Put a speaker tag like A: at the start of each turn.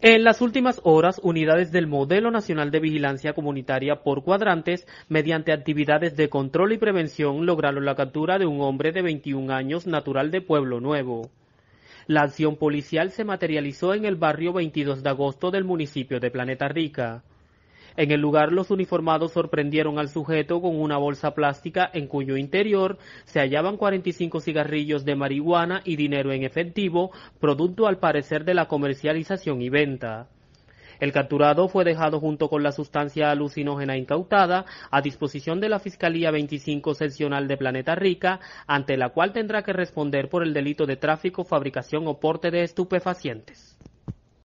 A: En las últimas horas, unidades del Modelo Nacional de Vigilancia Comunitaria por Cuadrantes, mediante actividades de control y prevención, lograron la captura de un hombre de 21 años natural de Pueblo Nuevo. La acción policial se materializó en el barrio 22 de agosto del municipio de Planeta Rica. En el lugar, los uniformados sorprendieron al sujeto con una bolsa plástica en cuyo interior se hallaban 45 cigarrillos de marihuana y dinero en efectivo, producto al parecer de la comercialización y venta. El capturado fue dejado junto con la sustancia alucinógena incautada a disposición de la Fiscalía 25 seccional de Planeta Rica, ante la cual tendrá que responder por el delito de tráfico, fabricación o porte de estupefacientes.